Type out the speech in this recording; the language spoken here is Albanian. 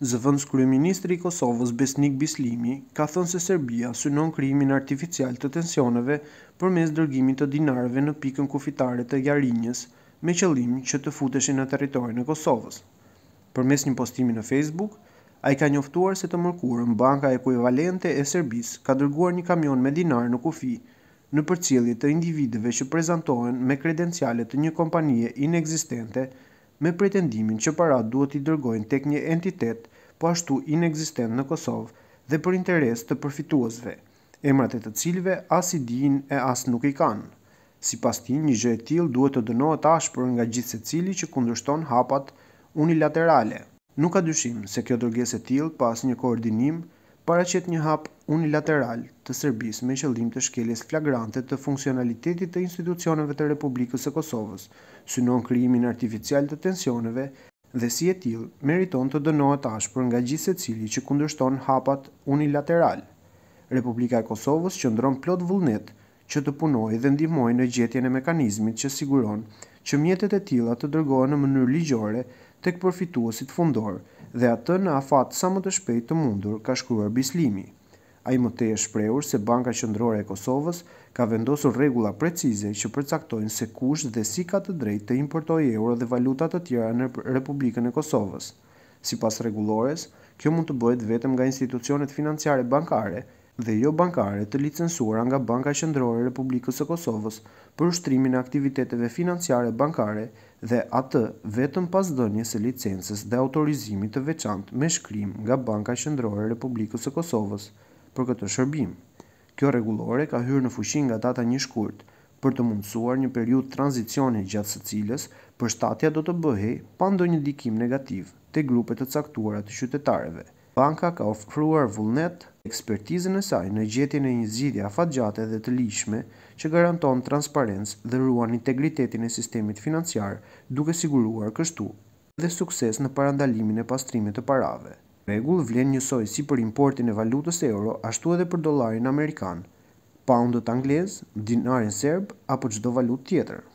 Zëvëndës Kryeministri i Kosovës Besnik Bislimi ka thënë se Serbia synon krimin artificial të tensioneve për mes dërgimit të dinarve në pikën kufitare të jarinjës me qëllim që të futeshin në teritorin e Kosovës. Për mes një postimi në Facebook, a i ka njoftuar se të mërkurën banka ekuivalente e Serbis ka dërguar një kamion me dinar në kufi në përcilje të individive që prezentohen me kredencialet të një kompanije inexistente me pretendimin që parat duhet i dërgojnë tek një entitet po ashtu inekzistent në Kosovë dhe për interes të përfituazve, emrat e të cilve as i din e as nuk i kanë. Si pas ti, një gjë e til duhet të dënohet ashpër nga gjithë se cili që kundrështon hapat unilaterale. Nuk ka dyshim se kjo e til pas një koordinim para qëtë një hap unilateral të Serbisë me qëllim të shkeljes flagrante të funksionalitetit të institucioneve të Republikës e Kosovës, synon krijimin artificial të tensioneve dhe si e tillë meriton të dënohet ashpër nga gjithë secili që kundërshton hapat unilateral. Republika e Kosovës qëndron plot vullnet që të punoj dhe ndihmoj në gjetjen e mekanizmit që siguron që mjetet e tilla të dërgohen në mënyrë ligjore tek përfituesit fundor dhe atë në afat sa më të shpejtë të mundur ka shkruar Bislimi a i e shprehur se Banka Qëndrore e Kosovës ka vendosur regula precize që përcaktojnë se kush dhe si ka të drejt të importoj euro dhe valutat të tjera në Republikën e Kosovës. Si pas regulores, kjo mund të bëhet vetëm nga institucionet financiare bankare dhe jo bankare të licensuar nga Banka Qëndrore e Republikës e Kosovës për ushtrimin e aktiviteteve financiare bankare dhe atë vetëm pas dënje se licenses dhe autorizimit të veçant me shkrim nga Banka Qëndrore e Republikës e Kosovës për këtë shërbim. Kjo rregullore ka hyrë në fuqi nga data 1 shkurt për të mundësuar një periudhë tranzicioni gjatë së cilës përshtatja do të bëhej pa ndonjë ndikim negativ te grupet të caktuara të qytetarëve. Banka ka ofruar vullnet ekspertizën e saj në gjetjen e një zgjidhje afatgjate dhe të lishme që garanton transparencë dhe ruan integritetin e sistemit financiar, duke siguruar kështu dhe sukses në parandalimin e pastrimit të parave regull vlen njësoj si për importin e valutës euro, ashtu edhe për dolarin amerikan, poundët anglez, dinarin serb apo çdo valutë tjetër.